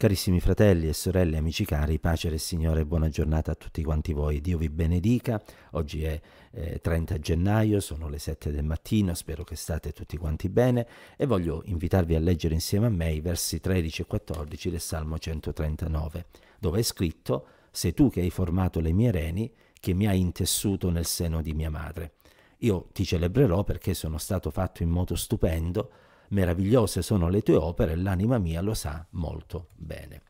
Carissimi fratelli e sorelle, amici cari, pace del Signore e buona giornata a tutti quanti voi. Dio vi benedica. Oggi è eh, 30 gennaio, sono le 7 del mattino, spero che state tutti quanti bene e voglio invitarvi a leggere insieme a me i versi 13 e 14 del Salmo 139, dove è scritto «Sei tu che hai formato le mie reni, che mi hai intessuto nel seno di mia madre». Io ti celebrerò perché sono stato fatto in modo stupendo, meravigliose sono le tue opere, l'anima mia lo sa molto bene.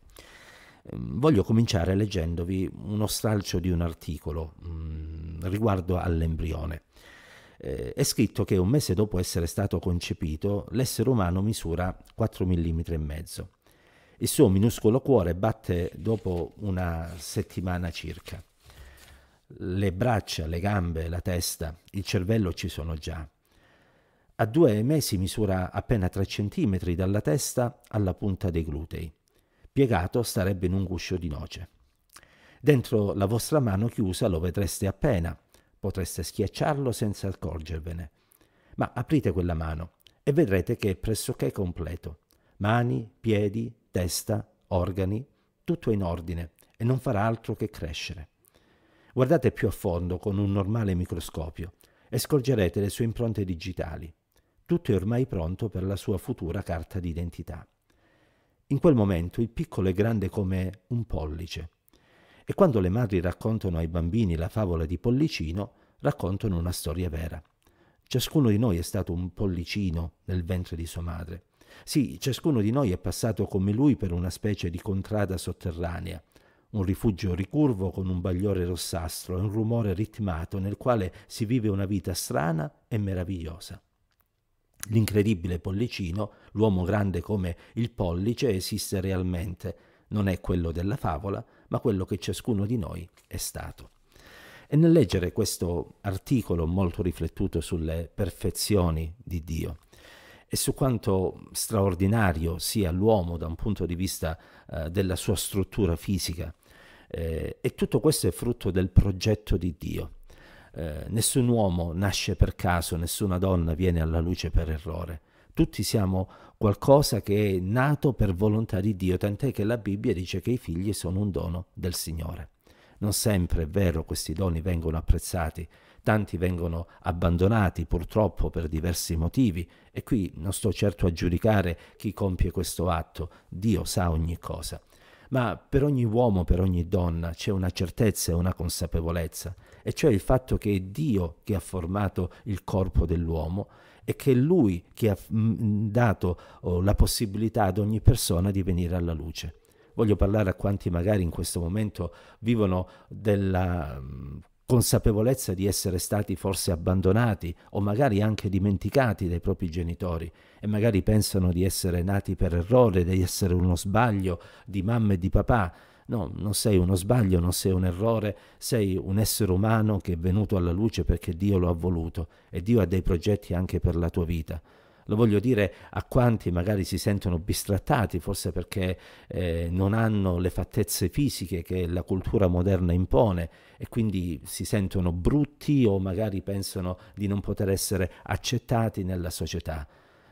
Mm, voglio cominciare leggendovi uno stralcio di un articolo mh, mm, riguardo all'embrione. Eh, è scritto che un mese dopo essere stato concepito, l'essere umano misura 4 mm e mezzo. Il suo minuscolo cuore batte dopo una settimana circa. Le braccia, le gambe, la testa, il cervello ci sono già. A 2M si misura appena 3 cm dalla testa alla punta dei glutei. Piegato starebbe in un guscio di noce. Dentro la vostra mano chiusa lo vedreste appena, potreste schiacciarlo senza accorgervene. Ma aprite quella mano e vedrete che è pressoché completo. Mani, piedi, testa, organi, tutto è in ordine e non farà altro che crescere. Guardate più a fondo con un normale microscopio e scorgerete le sue impronte digitali tutto è ormai pronto per la sua futura carta d'identità. In quel momento il piccolo è grande come un pollice e quando le madri raccontano ai bambini la favola di Pollicino, raccontano una storia vera. Ciascuno di noi è stato un pollicino nel ventre di sua madre. Sì, ciascuno di noi è passato come lui per una specie di contrada sotterranea, un rifugio ricurvo con un bagliore rossastro e un rumore ritmato nel quale si vive una vita strana e meravigliosa. L'incredibile pollicino, l'uomo grande come il pollice, esiste realmente, non è quello della favola, ma quello che ciascuno di noi è stato. E nel leggere questo articolo molto riflettuto sulle perfezioni di Dio e su quanto straordinario sia l'uomo da un punto di vista eh, della sua struttura fisica, eh, e tutto questo è frutto del progetto di Dio. Eh, nessun uomo nasce per caso, nessuna donna viene alla luce per errore. Tutti siamo qualcosa che è nato per volontà di Dio, tant'è che la Bibbia dice che i figli sono un dono del Signore. Non sempre è vero questi doni vengono apprezzati, tanti vengono abbandonati purtroppo per diversi motivi e qui non sto certo a giudicare chi compie questo atto, Dio sa ogni cosa ma per ogni uomo, per ogni donna c'è una certezza e una consapevolezza, e cioè il fatto che è Dio che ha formato il corpo dell'uomo e che è Lui che ha mm, mm, dato oh, la possibilità ad ogni persona di venire alla luce. Voglio parlare a quanti magari in questo momento vivono della mm, consapevolezza di essere stati forse abbandonati o magari anche dimenticati dai propri genitori e magari pensano di essere nati per errore, di essere uno sbaglio di mamma e di papà. No, non sei uno sbaglio, non sei un errore, sei un essere umano che è venuto alla luce perché Dio lo ha voluto e Dio ha dei progetti anche per la tua vita. Lo voglio dire a quanti magari si sentono bistrattati, forse perché eh, non hanno le fattezze fisiche che la cultura moderna impone e quindi si sentono brutti o magari pensano di non poter essere accettati nella società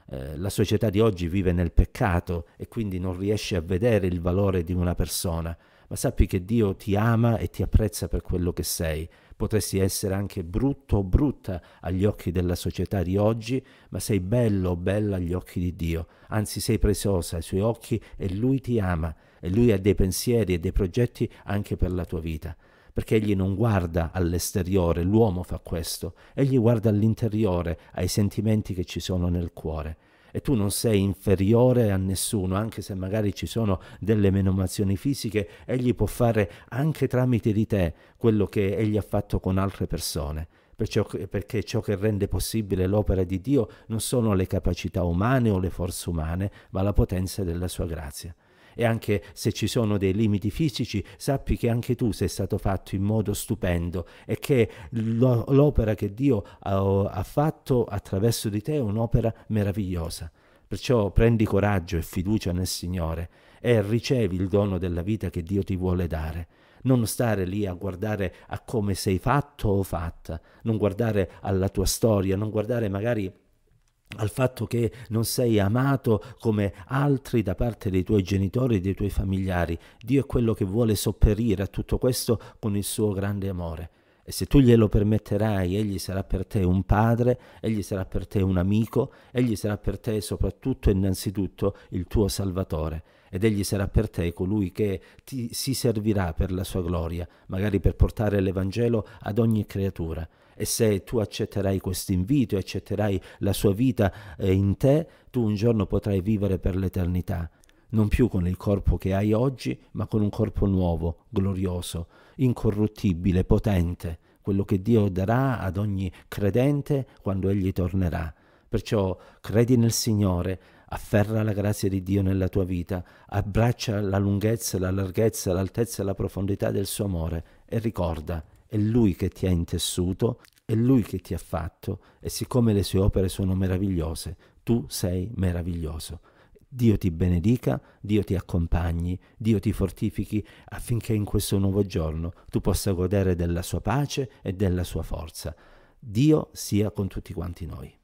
eh, la società di oggi vive nel peccato e quindi non riesce a vedere il valore di una persona ma sappi che Dio ti ama e ti apprezza per quello che sei. Potresti essere anche brutto o brutta agli occhi della società di oggi, ma sei bello o bella agli occhi di Dio, anzi sei preziosa ai suoi occhi e Lui ti ama e Lui ha dei pensieri e dei progetti anche per la tua vita perché egli non guarda all'esteriore, l'uomo fa questo, egli guarda all'interiore, ai sentimenti che ci sono nel cuore e tu non sei inferiore a nessuno, anche se magari ci sono delle menomazioni fisiche, egli può fare anche tramite di te quello che egli ha fatto con altre persone. Perciò, perché ciò che rende possibile l'opera di Dio non sono le capacità umane o le forze umane, ma la potenza della sua grazia e anche se ci sono dei limiti fisici, sappi che anche tu sei stato fatto in modo stupendo e che l'opera che Dio ha, ha fatto attraverso di te è un'opera meravigliosa. Perciò prendi coraggio e fiducia nel Signore e ricevi il dono della vita che Dio ti vuole dare. Non stare lì a guardare a come sei fatto o fatta, non guardare alla tua storia, non guardare magari al fatto che non sei amato come altri da parte dei tuoi genitori e dei tuoi familiari. Dio è quello che vuole sopperire a tutto questo con il suo grande amore. E se tu glielo permetterai, egli sarà per te un padre, egli sarà per te un amico, egli sarà per te soprattutto e innanzitutto il tuo Salvatore. Ed egli sarà per te colui che ti, si servirà per la sua gloria, magari per portare l'Evangelo ad ogni creatura. E se tu accetterai questo invito e accetterai la sua vita eh, in te, tu un giorno potrai vivere per l'eternità non più con il corpo che hai oggi, ma con un corpo nuovo, glorioso, incorruttibile, potente, quello che Dio darà ad ogni credente quando egli tornerà. Perciò credi nel Signore, afferra la grazia di Dio nella tua vita, abbraccia la lunghezza, la larghezza, l'altezza e la profondità del suo amore e ricorda, è Lui che ti ha intessuto, è Lui che ti ha fatto e siccome le sue opere sono meravigliose, tu sei meraviglioso. Dio ti benedica, Dio ti accompagni, Dio ti fortifichi affinché in questo nuovo giorno tu possa godere della sua pace e della sua forza. Dio sia con tutti quanti noi.